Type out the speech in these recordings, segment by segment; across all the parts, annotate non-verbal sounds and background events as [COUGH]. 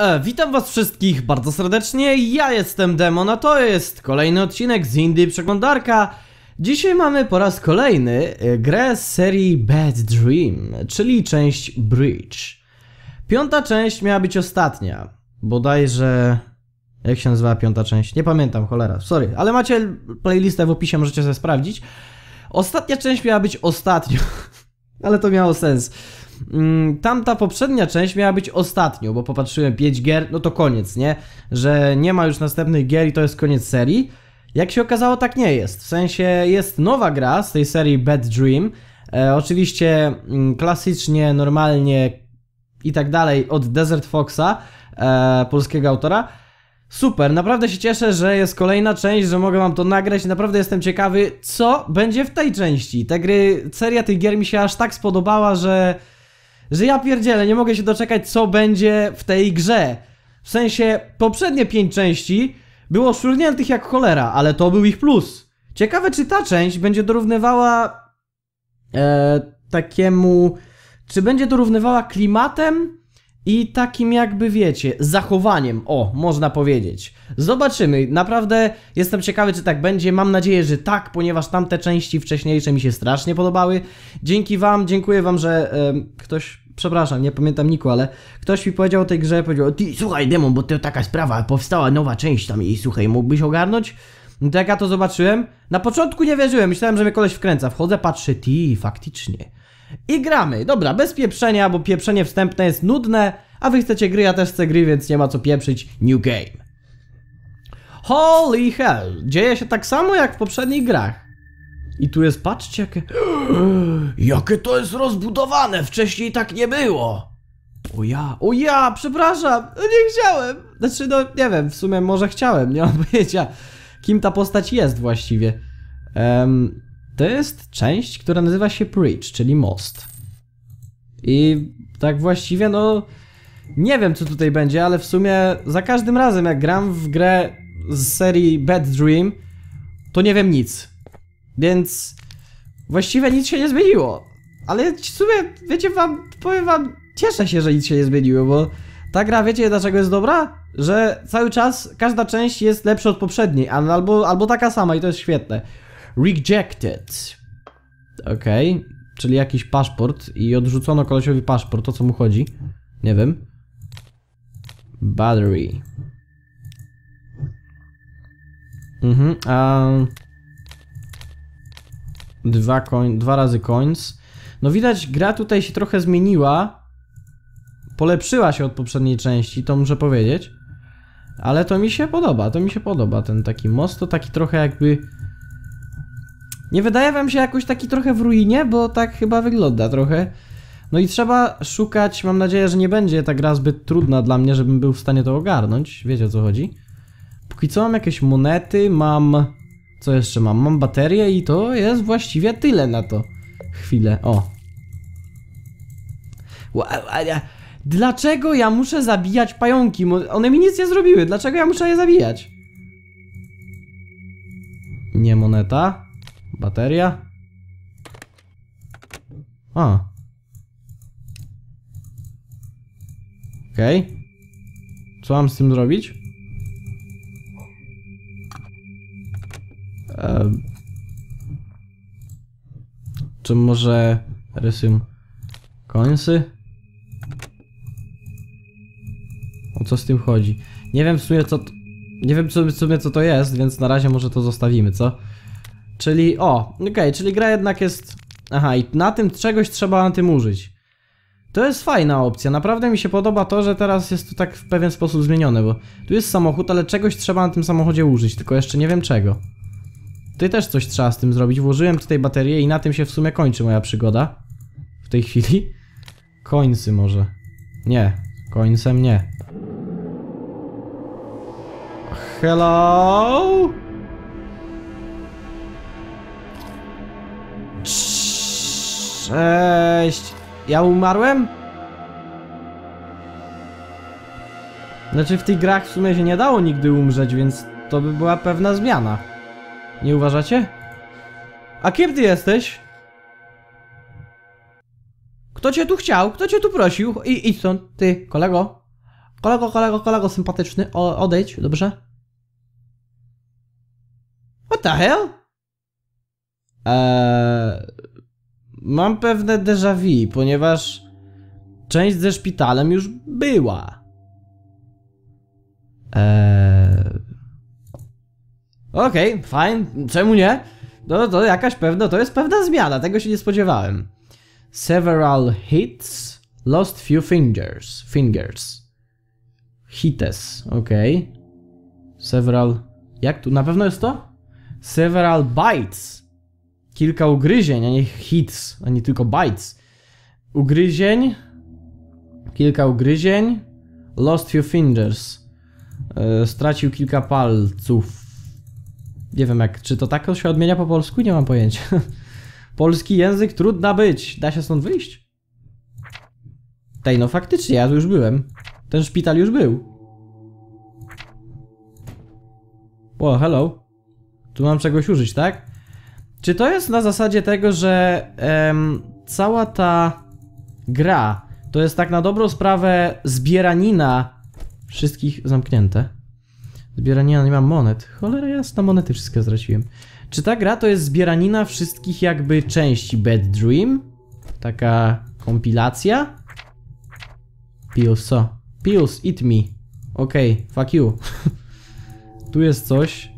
E, witam was wszystkich bardzo serdecznie, ja jestem Demon, a to jest kolejny odcinek z Indie Przeglądarka. Dzisiaj mamy po raz kolejny e, grę z serii Bad Dream, czyli część Bridge. Piąta część miała być ostatnia, bodajże... Jak się nazywa piąta część? Nie pamiętam, cholera, sorry, ale macie playlistę w opisie, możecie sobie sprawdzić. Ostatnia część miała być ostatnią, [LAUGHS] ale to miało sens. Mm, tamta poprzednia część miała być ostatnią, bo popatrzyłem 5 gier, no to koniec, nie? Że nie ma już następnych gier i to jest koniec serii. Jak się okazało, tak nie jest. W sensie jest nowa gra z tej serii Bad Dream. E, oczywiście mm, klasycznie, normalnie i tak dalej od Desert Foxa, e, polskiego autora. Super, naprawdę się cieszę, że jest kolejna część, że mogę wam to nagrać. Naprawdę jestem ciekawy, co będzie w tej części. Ta gry, seria tych gier mi się aż tak spodobała, że że ja pierdzielę, nie mogę się doczekać, co będzie w tej grze. W sensie, poprzednie pięć części było szurniętych jak cholera, ale to był ich plus. Ciekawe, czy ta część będzie dorównywała e, takiemu... Czy będzie dorównywała klimatem i takim jakby wiecie, zachowaniem, o, można powiedzieć. Zobaczymy, naprawdę jestem ciekawy, czy tak będzie. Mam nadzieję, że tak, ponieważ tamte części wcześniejsze mi się strasznie podobały. Dzięki Wam, dziękuję Wam, że e, ktoś przepraszam, nie pamiętam Niku, ale ktoś mi powiedział o tej grze, powiedział, ty słuchaj Demon, bo to taka sprawa, powstała nowa część tam i słuchaj, mógłbyś ogarnąć? No to jak ja to zobaczyłem, na początku nie wierzyłem, myślałem, że mnie koleś wkręca, wchodzę, patrzę, ty, faktycznie. I gramy, dobra, bez pieprzenia, bo pieprzenie wstępne jest nudne, a wy chcecie gry, ja też chcę gry, więc nie ma co pieprzyć, new game. Holy hell, dzieje się tak samo jak w poprzednich grach. I tu jest, patrzcie, jakie... [GASPS] jakie to jest rozbudowane! Wcześniej tak nie było! O ja, o ja, przepraszam! No nie chciałem! Znaczy, no, nie wiem, w sumie może chciałem, nie mam [LAUGHS] pojęcia, kim ta postać jest właściwie. Um, to jest część, która nazywa się Bridge, czyli most. I tak właściwie, no... Nie wiem, co tutaj będzie, ale w sumie za każdym razem, jak gram w grę z serii Bad Dream, to nie wiem nic. Więc właściwie nic się nie zmieniło. Ale w sumie, wiecie wam, powiem wam, cieszę się, że nic się nie zmieniło, bo ta gra, wiecie dlaczego jest dobra? Że cały czas każda część jest lepsza od poprzedniej, albo, albo taka sama i to jest świetne. Rejected. Okej, okay. czyli jakiś paszport i odrzucono kolesiowi paszport, o co mu chodzi? Nie wiem. Battery. Mhm, a... Um... Dwa, dwa razy coins. No widać, gra tutaj się trochę zmieniła. Polepszyła się od poprzedniej części, to muszę powiedzieć. Ale to mi się podoba, to mi się podoba. Ten taki most to taki trochę jakby... Nie wydaje wam się jakoś taki trochę w ruinie, bo tak chyba wygląda trochę. No i trzeba szukać, mam nadzieję, że nie będzie ta gra zbyt trudna dla mnie, żebym był w stanie to ogarnąć. Wiecie o co chodzi. Póki co mam jakieś monety, mam co jeszcze mam? Mam baterię i to jest właściwie tyle na to. Chwilę, o. Dlaczego ja muszę zabijać pająki? One mi nic nie zrobiły, dlaczego ja muszę je zabijać? Nie moneta. Bateria. A. Okej. Okay. Co mam z tym zrobić? Czym czy może rysym końsy? O co z tym chodzi? Nie wiem w sumie co... Nie wiem w sumie co to jest, więc na razie może to zostawimy, co? Czyli, o, okej, okay, czyli gra jednak jest... Aha, i na tym czegoś trzeba na tym użyć. To jest fajna opcja, naprawdę mi się podoba to, że teraz jest to tak w pewien sposób zmienione, bo tu jest samochód, ale czegoś trzeba na tym samochodzie użyć, tylko jeszcze nie wiem czego. Ty też coś trzeba z tym zrobić. Włożyłem tutaj baterię i na tym się w sumie kończy moja przygoda. W tej chwili. Końcy może. Nie. Końcem nie. Hello? Cześć. Ja umarłem? Znaczy w tych grach w sumie się nie dało nigdy umrzeć, więc to by była pewna zmiana. Nie uważacie? A kim ty jesteś? Kto cię tu chciał? Kto cię tu prosił? I idź stąd, ty, kolego. Kolego, kolego, kolego sympatyczny, o, odejdź, dobrze? What the hell? Eee, mam pewne déjà vu, ponieważ część ze szpitalem już była. Eee, Okej, okay, fajnie, czemu nie? No to jakaś pewna, to jest pewna zmiana, tego się nie spodziewałem. Several hits, lost few fingers, fingers. Hites, okej. Okay. Several, jak tu, na pewno jest to? Several bites. Kilka ugryzień, a nie hits, a nie tylko bites. Ugryzień, kilka ugryzień, lost few fingers. E, stracił kilka palców nie wiem jak, czy to tak się odmienia po polsku? Nie mam pojęcia. [LAUGHS] Polski język trudna być. Da się stąd wyjść? Tej, no faktycznie, ja tu już byłem. Ten szpital już był. O, hello. Tu mam czegoś użyć, tak? Czy to jest na zasadzie tego, że em, cała ta gra to jest tak na dobrą sprawę zbieranina wszystkich zamknięte? Zbieranina, nie mam monet. Cholera jasna, monety wszystkie straciłem. Czy ta gra to jest zbieranina wszystkich jakby części Bad Dream? Taka kompilacja? Pius, co? Pius, eat me. Okej, okay, fuck you. [LAUGHS] tu jest coś.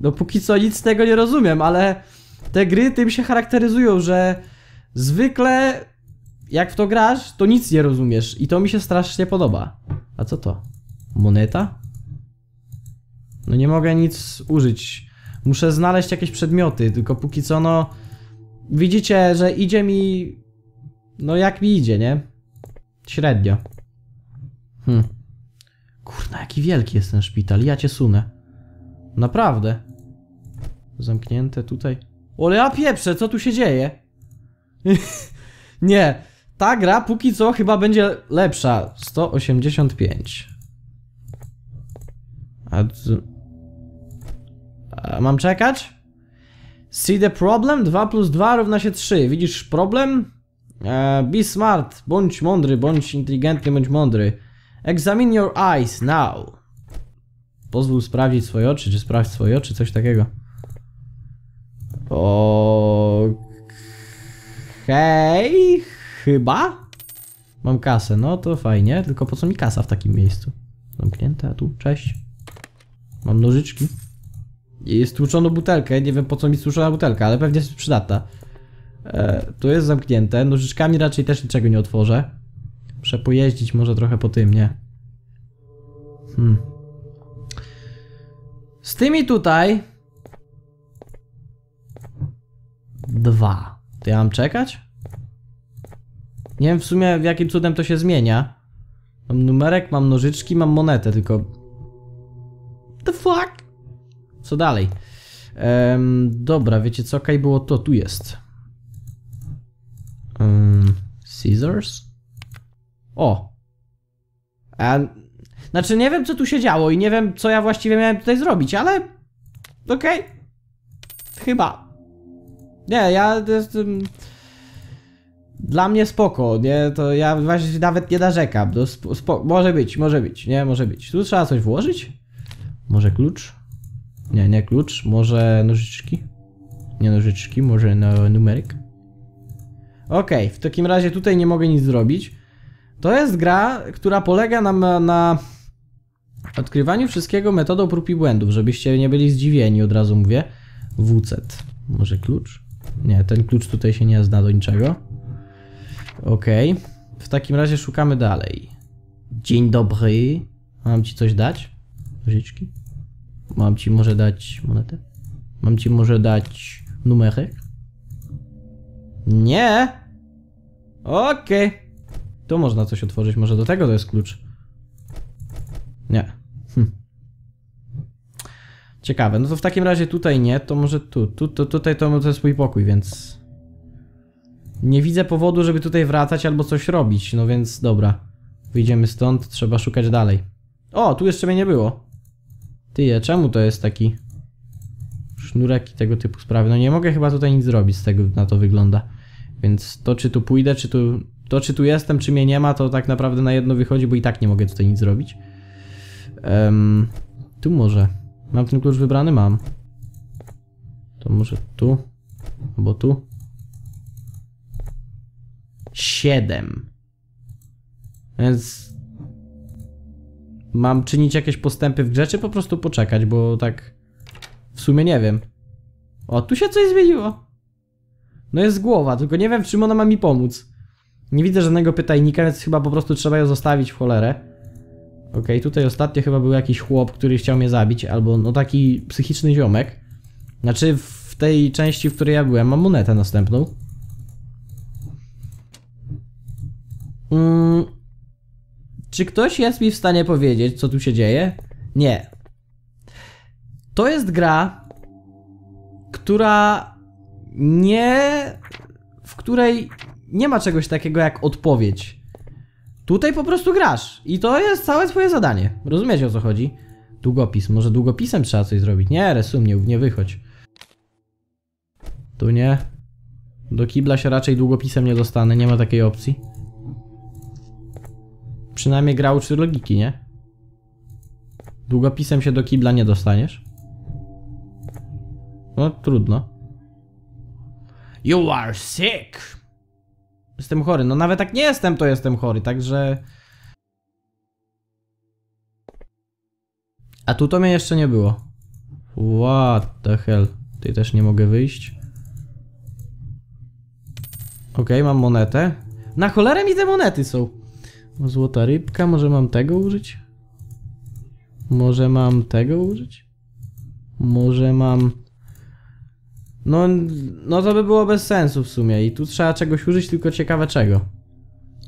No póki co nic z tego nie rozumiem, ale te gry tym się charakteryzują, że zwykle jak w to grasz, to nic nie rozumiesz i to mi się strasznie podoba. A co to? Moneta? No nie mogę nic użyć. Muszę znaleźć jakieś przedmioty, tylko póki co no... Widzicie, że idzie mi... No jak mi idzie, nie? Średnio. Hm. Kurna, jaki wielki jest ten szpital, ja cię sunę. Naprawdę. Zamknięte tutaj. Ole, a pieprze, co tu się dzieje? [LAUGHS] nie, ta gra póki co chyba będzie lepsza. 185. A... E, mam czekać? See the problem? 2 plus 2 równa się 3. Widzisz problem? E, be smart. Bądź mądry, bądź inteligentny, bądź mądry. Examine your eyes now. Pozwól sprawdzić swoje oczy, czy sprawdź swoje oczy, coś takiego. Okej, chyba? Mam kasę, no to fajnie, tylko po co mi kasa w takim miejscu? Zamknięte, a tu, cześć. Mam nożyczki stłuczono butelkę, nie wiem po co mi stłuczona butelka, ale pewnie jest przydatna. E, tu jest zamknięte, nożyczkami raczej też niczego nie otworzę. Muszę pojeździć może trochę po tym, nie? Hmm. Z tymi tutaj... Dwa. To ja mam czekać? Nie wiem w sumie jakim cudem to się zmienia. Mam numerek, mam nożyczki, mam monetę, tylko... Dwa co dalej? Um, dobra, wiecie co? Kaj było to, tu jest. Um, scissors? O! A, znaczy nie wiem co tu się działo i nie wiem co ja właściwie miałem tutaj zrobić, ale... Okej. Okay. Chyba. Nie, ja jestem... Dla mnie spoko, nie? To ja właśnie nawet nie narzekam. To no, może być, może być, nie? Może być. Tu trzeba coś włożyć? Może klucz? Nie, nie klucz, może nożyczki? Nie nożyczki, może no, numeryk? Okej, okay, w takim razie tutaj nie mogę nic zrobić. To jest gra, która polega na, na odkrywaniu wszystkiego metodą prób i błędów, żebyście nie byli zdziwieni, od razu mówię. WCET. Może klucz? Nie, ten klucz tutaj się nie zna do niczego. Okej. Okay. W takim razie szukamy dalej. Dzień dobry. Mam ci coś dać? Nożyczki? Mam ci może dać monetę? Mam ci może dać numery? Nie! Okej. Okay. Tu można coś otworzyć, może do tego to jest klucz. Nie. Hm. Ciekawe, no to w takim razie tutaj nie, to może tu. tu to, tutaj to, to jest mój pokój, więc... Nie widzę powodu, żeby tutaj wracać albo coś robić, no więc dobra. Wyjdziemy stąd, trzeba szukać dalej. O, tu jeszcze mnie nie było. Ty, a czemu to jest taki sznurek i tego typu sprawy? No nie mogę chyba tutaj nic zrobić z tego, na to wygląda. Więc to, czy tu pójdę, czy tu... To, czy tu jestem, czy mnie nie ma, to tak naprawdę na jedno wychodzi, bo i tak nie mogę tutaj nic zrobić. Um, tu może. Mam ten klucz wybrany? Mam. To może tu? Albo tu? Siedem. Więc Mam czynić jakieś postępy w grze, czy po prostu poczekać, bo tak w sumie nie wiem. O, tu się coś zmieniło. No jest głowa, tylko nie wiem, czy czym ona ma mi pomóc. Nie widzę żadnego pytajnika, więc chyba po prostu trzeba ją zostawić w cholerę. Okej, okay, tutaj ostatnio chyba był jakiś chłop, który chciał mnie zabić, albo no taki psychiczny ziomek. Znaczy w tej części, w której ja byłem, mam monetę następną. Mmm... Czy ktoś jest mi w stanie powiedzieć, co tu się dzieje? Nie. To jest gra, która nie. w której nie ma czegoś takiego jak odpowiedź. Tutaj po prostu grasz i to jest całe twoje zadanie. Rozumiecie o co chodzi? Długopis, może długopisem trzeba coś zrobić. Nie, resum, nie, nie wychodź. Tu nie. Do kibla się raczej długopisem nie dostanę, nie ma takiej opcji przynajmniej gra uczy logiki, nie? Długopisem się do kibla nie dostaniesz. No, trudno. You are sick! Jestem chory. No nawet tak nie jestem, to jestem chory, także... A tu to mnie jeszcze nie było. What the hell. Tutaj też nie mogę wyjść. Okej, okay, mam monetę. Na cholerę mi te monety są. Złota rybka, może mam tego użyć? Może mam tego użyć? Może mam... No, no to by było bez sensu w sumie i tu trzeba czegoś użyć, tylko ciekawe czego.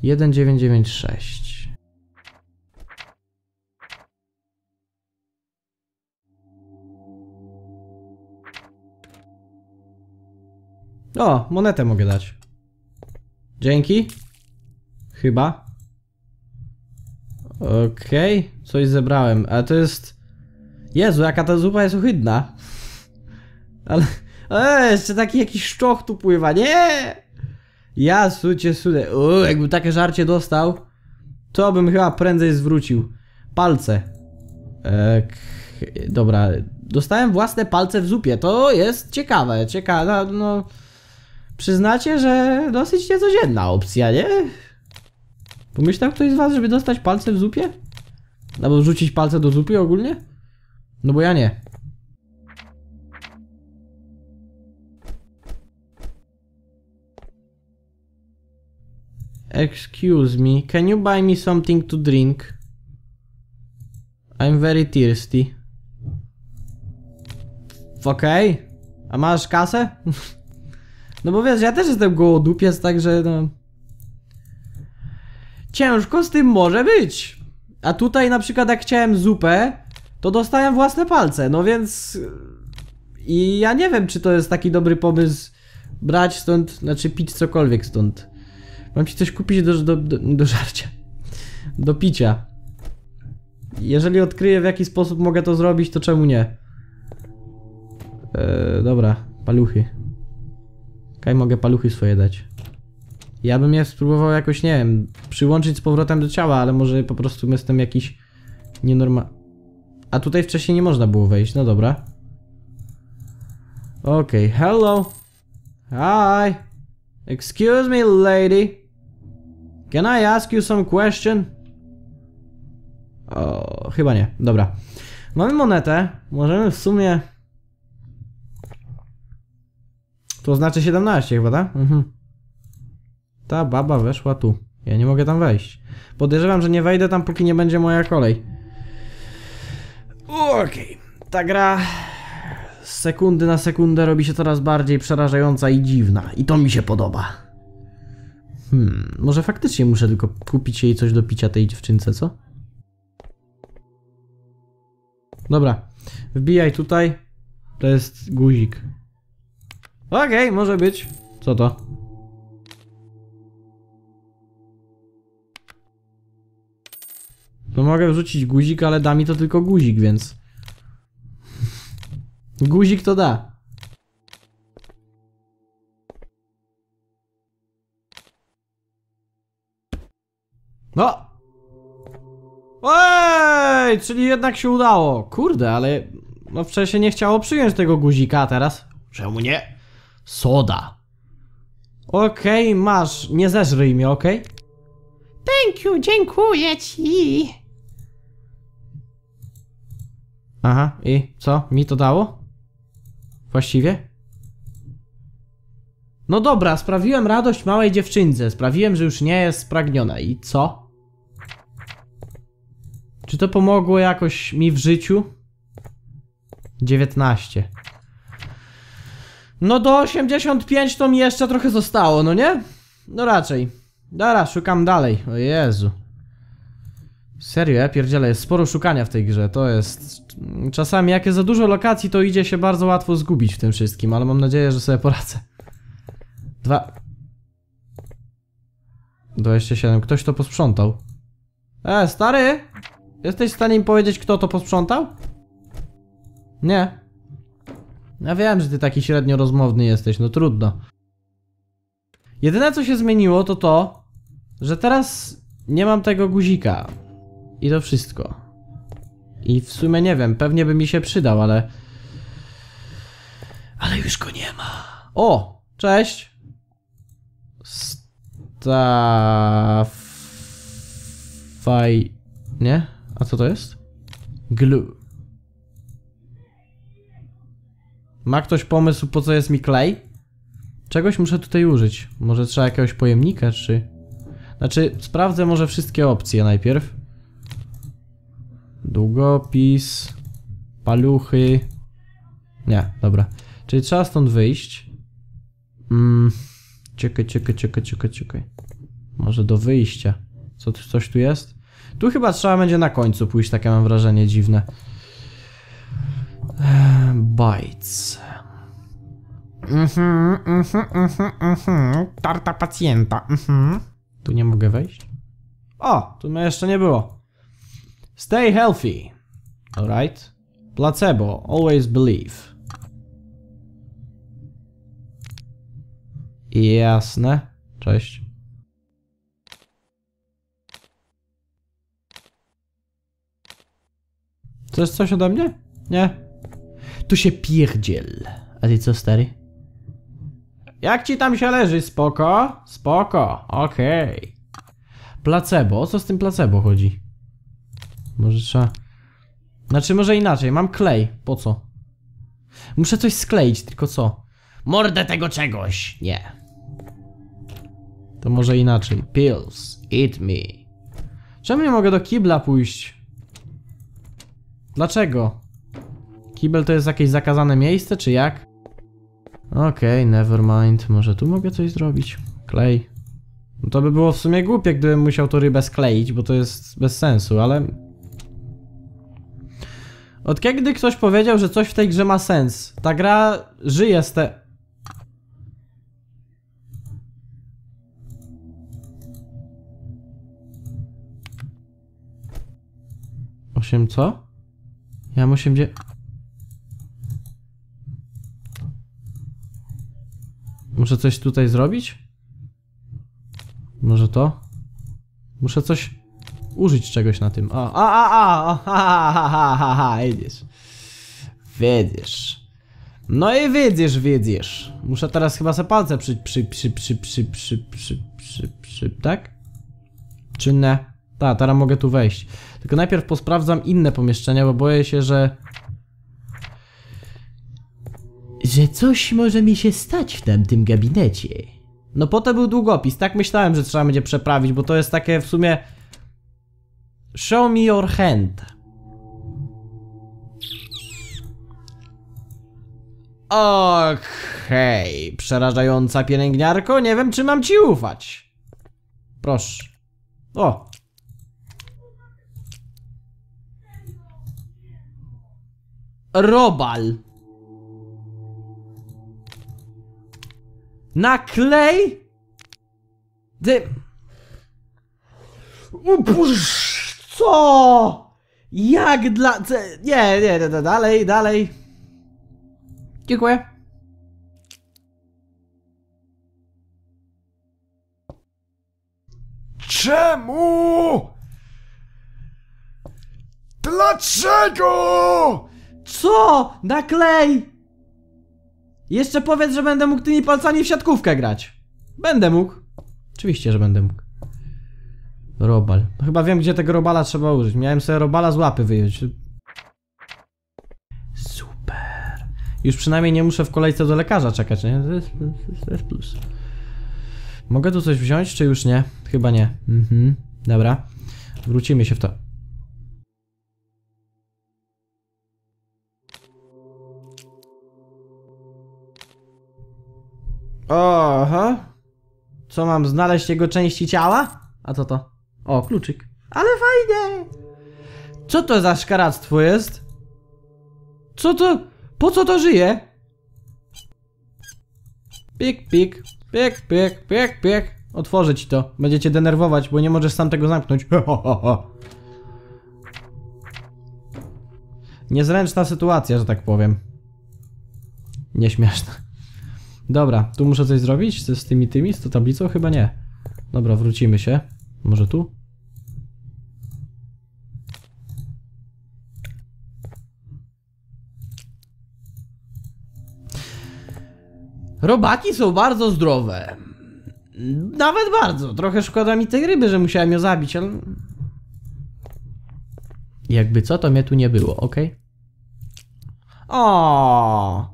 1996 O, monetę mogę dać. Dzięki. Chyba. Okej, okay. coś zebrałem, a to jest... Jezu, jaka ta zupa jest ohydna. Ale... Eee, [LAUGHS] jeszcze taki jakiś szczoch tu pływa, nie! Ja sucie sude, Uuu, jakbym takie żarcie dostał, to bym chyba prędzej zwrócił. Palce. E, dobra, dostałem własne palce w zupie, to jest ciekawe, ciekawe, no... no przyznacie, że dosyć niecodzienna opcja, nie? Pomyślał tak, ktoś z was, żeby dostać palce w zupie? Albo rzucić palce do zupy ogólnie? No bo ja nie. Excuse me, can you buy me something to drink? I'm very thirsty. Okej. Okay. A masz kasę? [LAUGHS] No bo wiesz, ja też jestem gołodupiec, także no ciężko z tym może być. A tutaj na przykład jak chciałem zupę, to dostałem własne palce, no więc... I ja nie wiem, czy to jest taki dobry pomysł brać stąd, znaczy pić cokolwiek stąd. Mam ci coś kupić do, do, do, żarcia. Do picia. Jeżeli odkryję w jaki sposób mogę to zrobić, to czemu nie? Eee, dobra, paluchy. Kaj mogę paluchy swoje dać. Ja bym je spróbował jakoś, nie wiem, przyłączyć z powrotem do ciała, ale może po prostu jestem jakiś nienormalny. A tutaj wcześniej nie można było wejść, no dobra. Okej, okay, hello. Hi. Excuse me, lady. Can I ask you some question? O, chyba nie, dobra. Mamy monetę, możemy w sumie... To znaczy 17 chyba, tak? Mhm. Ta baba weszła tu. Ja nie mogę tam wejść. Podejrzewam, że nie wejdę tam, póki nie będzie moja kolej. Okej. Okay. Ta gra z sekundy na sekundę robi się coraz bardziej przerażająca i dziwna. I to mi się podoba. Hmm, może faktycznie muszę tylko kupić jej coś do picia tej dziewczynce, co? Dobra, wbijaj tutaj. To jest guzik. Okej, okay, może być. Co to? No mogę rzucić guzik, ale da mi to tylko guzik, więc... Guzik to da. No! Ej, czyli jednak się udało. Kurde, ale... No wcześniej nie chciało przyjąć tego guzika, a teraz... Czemu nie? Soda. Okej, okay, masz. Nie zeżryj mnie, okej? Okay? Thank you, dziękuję ci. Aha, i co? Mi to dało? Właściwie? No dobra, sprawiłem radość małej dziewczynce. Sprawiłem, że już nie jest spragniona. I co? Czy to pomogło jakoś mi w życiu? 19. No do 85 to mi jeszcze trochę zostało, no nie? No raczej. Dara, szukam dalej. O Jezu. Serio, ja pierdzielę, jest sporo szukania w tej grze, to jest... Czasami jak jest za dużo lokacji, to idzie się bardzo łatwo zgubić w tym wszystkim, ale mam nadzieję, że sobie poradzę. Dwa... 27, ktoś to posprzątał. E, stary! Jesteś w stanie mi powiedzieć, kto to posprzątał? Nie. Ja wiem, że ty taki średnio rozmowny jesteś, no trudno. Jedyne co się zmieniło to to, że teraz nie mam tego guzika. I to wszystko. I w sumie nie wiem, pewnie by mi się przydał, ale... Ale już go nie ma. O! Cześć! Staff... Faj... Nie? A co to jest? Glue. Ma ktoś pomysł, po co jest mi klej? Czegoś muszę tutaj użyć. Może trzeba jakiegoś pojemnika, czy... Znaczy, sprawdzę może wszystkie opcje najpierw. Długopis. Paluchy. Nie, dobra. Czyli trzeba stąd wyjść. Mm. Czekaj, czekaj, czekaj, czekaj, czekaj. Może do wyjścia. Co, coś tu jest? Tu chyba trzeba będzie na końcu pójść, takie mam wrażenie dziwne. Ehm, bajc. Mhm, mhm, mhm, mhm. Tarta pacjenta. Mhm. Tu nie mogę wejść? O, tu mnie jeszcze nie było. Stay healthy. right? Placebo. Always believe. Jasne. Cześć. To jest coś ode mnie? Nie. Tu się pierdziel. A ty co, stary? Jak ci tam się leży? Spoko? Spoko. Okej. Okay. Placebo. O co z tym placebo chodzi? Może trzeba... Znaczy, może inaczej. Mam klej. Po co? Muszę coś skleić, tylko co? Mordę tego czegoś! Nie. To może inaczej. Pills, eat me. Czemu nie mogę do kibla pójść? Dlaczego? Kibel to jest jakieś zakazane miejsce, czy jak? Okej, okay, never mind. Może tu mogę coś zrobić? Klej. No to by było w sumie głupie, gdybym musiał to rybę skleić, bo to jest bez sensu, ale od kiedy ktoś powiedział, że coś w tej grze ma sens? Ta gra żyje z te... Osiem co? Ja mam osiem gdzie... Muszę coś tutaj zrobić? Może to? Muszę coś użyć czegoś na tym. A, a, a, a, a, ha, ha, ha, ha, ha, No i widzisz, widzisz. Muszę teraz chyba sobie palce przy, przy, przy, przy, przy, przy, przy, przy, przy, tak? Czy nie? Tak, teraz mogę tu wejść. Tylko najpierw posprawdzam inne pomieszczenia, bo boję się, że... Że coś może mi się stać w tamtym gabinecie. No po to był długopis, tak myślałem, że trzeba będzie przeprawić, bo to jest takie w sumie... Show me your hand. Okej, okay. przerażająca pielęgniarko, nie wiem czy mam ci ufać. Proszę. O. Robal. Na klej? Ty... Upusz. Co? Jak dla... Nie, nie, nie, dalej, dalej. Dziękuję. Czemu? Dlaczego? Co? Naklej! Jeszcze powiedz, że będę mógł tymi palcami w siatkówkę grać. Będę mógł. Oczywiście, że będę mógł. Robal. No chyba wiem, gdzie tego robala trzeba użyć. Miałem sobie robala z łapy wyjąć. Super. Już przynajmniej nie muszę w kolejce do lekarza czekać, nie? To jest, to jest plus. Mogę tu coś wziąć, czy już nie? Chyba nie. Mhm. Dobra. Wrócimy się w to. Oho. Co mam znaleźć jego części ciała? A co to? O, kluczyk. Ale fajnie! Co to za szkaractwo jest? Co to? Po co to żyje? Pik, pik, pik, pik, pik, pik. Otworzę ci to. Będziecie denerwować, bo nie możesz sam tego zamknąć. [LAUGHS] Niezręczna sytuacja, że tak powiem. Nieśmieszna. Dobra, tu muszę coś zrobić z tymi tymi, z tą tablicą? Chyba nie. Dobra, wrócimy się. Może tu? Robaki są bardzo zdrowe. Nawet bardzo. Trochę szkoda mi tej ryby, że musiałem ją zabić, ale... Jakby co, to mnie tu nie było, ok? O.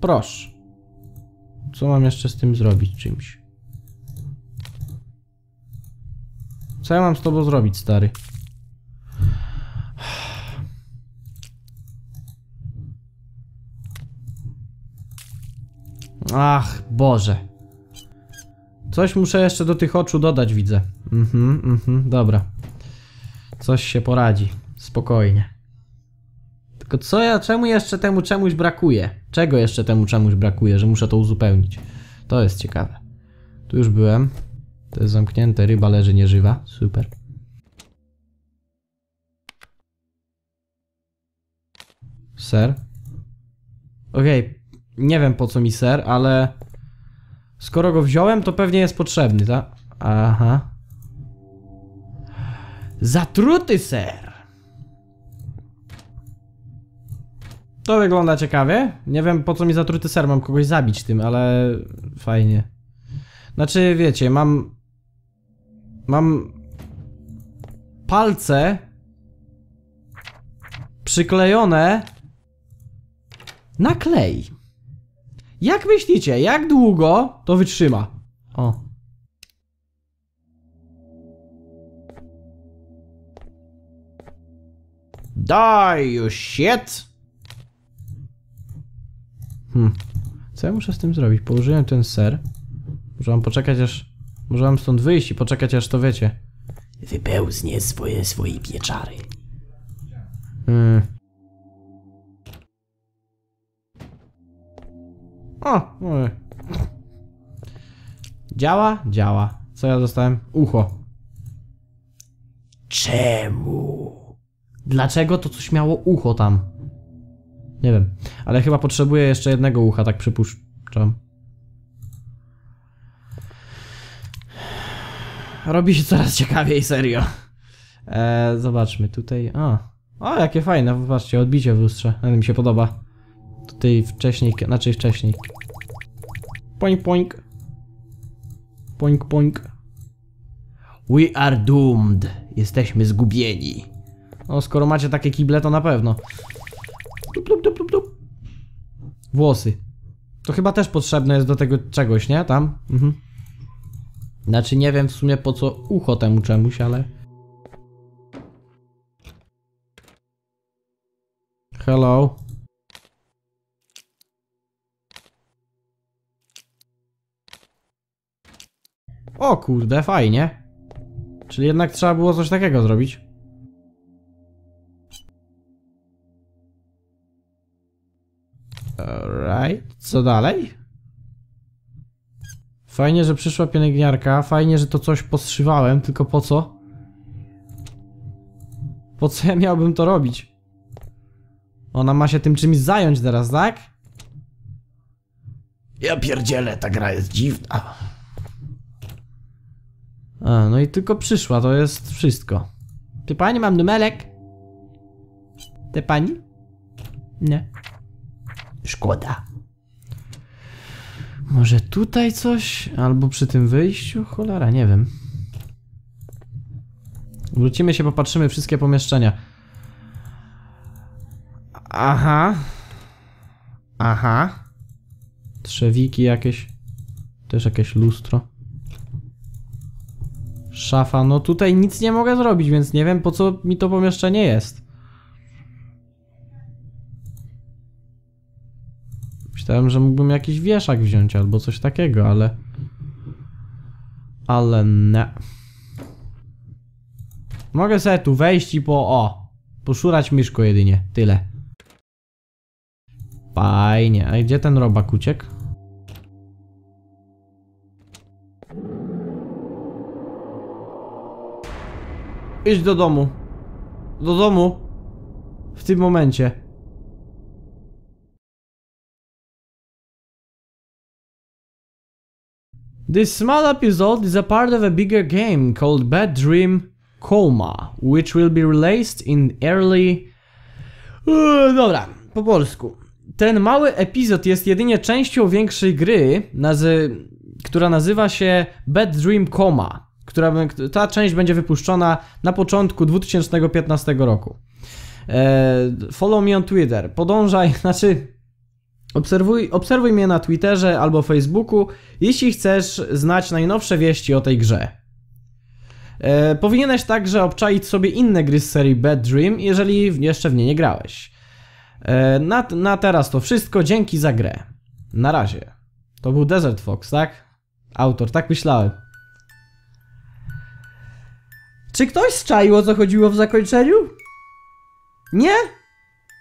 Proszę. Co mam jeszcze z tym zrobić czymś? Co ja mam z tobą zrobić, stary? Ach, Boże. Coś muszę jeszcze do tych oczu dodać, widzę. Mhm, mhm, dobra. Coś się poradzi. Spokojnie. Tylko co ja, czemu jeszcze temu czemuś brakuje? Czego jeszcze temu czemuś brakuje, że muszę to uzupełnić? To jest ciekawe. Tu już byłem. To jest zamknięte, ryba leży nieżywa. Super. Ser. Okej, okay. nie wiem po co mi ser, ale... Skoro go wziąłem, to pewnie jest potrzebny, tak? Aha. Zatruty ser! To wygląda ciekawie. Nie wiem po co mi zatruty ser, mam kogoś zabić tym, ale fajnie. Znaczy, wiecie, mam Mam palce przyklejone na klej. Jak myślicie, jak długo to wytrzyma? O. daj you shit! Hmm. Co ja muszę z tym zrobić? Położyłem ten ser. Muszę mam poczekać aż Możemy stąd wyjść i poczekać aż to wiecie. Wypełznie swoje swoje pieczary. Hmm. O, Działa? Działa. Co ja dostałem? Ucho. Czemu? Dlaczego to coś miało ucho tam? Nie wiem, ale chyba potrzebuję jeszcze jednego ucha, tak przypuszczam. robi się coraz ciekawiej, serio. E, zobaczmy tutaj. A. O, jakie fajne, zobaczcie, odbicie w lustrze. Ale mi się podoba. Tutaj wcześniej, znaczy wcześniej. Poink, poink. Poink, poink. We are doomed. Jesteśmy zgubieni. No, skoro macie takie kible, to na pewno. Dup, dup, dup, dup, dup. Włosy. To chyba też potrzebne jest do tego czegoś, nie? Tam? Mhm. Znaczy nie wiem w sumie po co ucho temu czemuś, ale... Hello? O kurde, fajnie. Czyli jednak trzeba było coś takiego zrobić. Alright, co dalej? Fajnie, że przyszła pielęgniarka, fajnie, że to coś postrzywałem, tylko po co? Po co ja miałbym to robić? Ona ma się tym czymś zająć teraz, tak? Ja pierdzielę, ta gra jest dziwna. A, no i tylko przyszła, to jest wszystko. Ty pani, mam numelek. Ty pani? Nie. Szkoda. Może tutaj coś? Albo przy tym wyjściu? Cholera, nie wiem. Wrócimy się, popatrzymy wszystkie pomieszczenia. Aha. Aha. Trzewiki jakieś. Też jakieś lustro. Szafa. No tutaj nic nie mogę zrobić, więc nie wiem po co mi to pomieszczenie jest. Myślałem, że mógłbym jakiś wieszak wziąć albo coś takiego, ale... Ale nie. Mogę sobie tu wejść i po... o! Poszurać myszko jedynie. Tyle. Fajnie. A gdzie ten robak uciekł? Idź do domu. Do domu. W tym momencie. This small episode is a part of a bigger game called Bad Dream Coma, which will be released in early... Uuu, yy, dobra, po polsku. Ten mały epizod jest jedynie częścią większej gry, nazy... która nazywa się Bad Dream Coma, która... ta część będzie wypuszczona na początku 2015 roku. Eee, follow me on Twitter, podążaj, [LAUGHS] znaczy Obserwuj, obserwuj mnie na Twitterze albo Facebooku, jeśli chcesz znać najnowsze wieści o tej grze. E, powinieneś także obczaić sobie inne gry z serii Bad Dream, jeżeli jeszcze w nie nie grałeś. E, na, na teraz to wszystko, dzięki za grę. Na razie. To był Desert Fox, tak? Autor, tak myślałem. Czy ktoś zczaił o co chodziło w zakończeniu? Nie?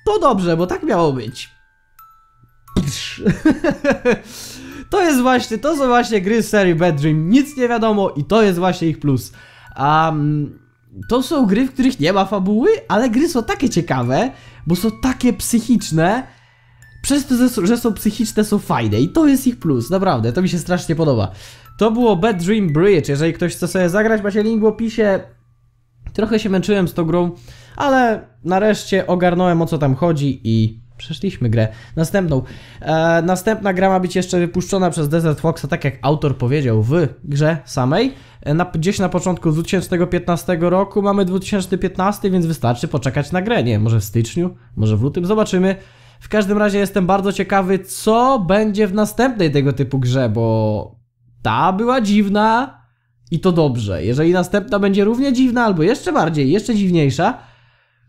To dobrze, bo tak miało być. To jest właśnie, to są właśnie gry z serii Bad Dream. Nic nie wiadomo i to jest właśnie ich plus. Um, to są gry, w których nie ma fabuły, ale gry są takie ciekawe, bo są takie psychiczne, przez to, że są psychiczne, są fajne i to jest ich plus, naprawdę, to mi się strasznie podoba. To było Bad Dream Bridge, jeżeli ktoś chce sobie zagrać, macie link w opisie. Trochę się męczyłem z tą grą, ale nareszcie ogarnąłem o co tam chodzi i przeszliśmy grę. Następną. E, następna gra ma być jeszcze wypuszczona przez Desert Foxa, tak jak autor powiedział, w grze samej. E, na, gdzieś na początku 2015 roku mamy 2015, więc wystarczy poczekać na grę. Nie, może w styczniu, może w lutym, zobaczymy. W każdym razie jestem bardzo ciekawy, co będzie w następnej tego typu grze, bo ta była dziwna i to dobrze. Jeżeli następna będzie równie dziwna albo jeszcze bardziej, jeszcze dziwniejsza,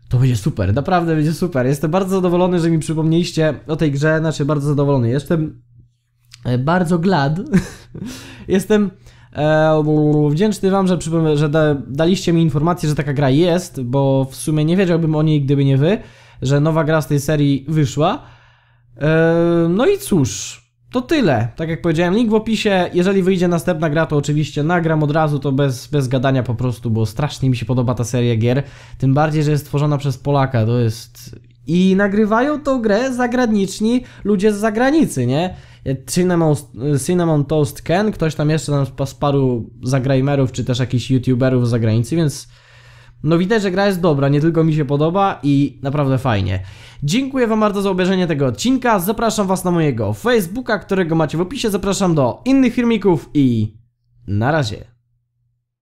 to będzie super, naprawdę będzie super. Jestem bardzo zadowolony, że mi przypomnieliście o tej grze, znaczy bardzo zadowolony. Jestem e, bardzo glad. [LAUGHS] Jestem e, wdzięczny wam, że, że da, daliście mi informację, że taka gra jest, bo w sumie nie wiedziałbym o niej, gdyby nie wy, że nowa gra z tej serii wyszła. E, no i cóż, to tyle. Tak jak powiedziałem, link w opisie. Jeżeli wyjdzie następna gra, to oczywiście nagram od razu, to bez, bez gadania po prostu, bo strasznie mi się podoba ta seria gier. Tym bardziej, że jest tworzona przez Polaka, to jest... I nagrywają tą grę zagraniczni ludzie z zagranicy, nie? Cinnamon, Cinnamon Toast Ken, ktoś tam jeszcze tam z paru zagrajmerów, czy też jakichś youtuberów z zagranicy, więc no widać, że gra jest dobra, nie tylko mi się podoba i naprawdę fajnie. Dziękuję Wam bardzo za obejrzenie tego odcinka, zapraszam Was na mojego Facebooka, którego macie w opisie, zapraszam do innych filmików i na razie.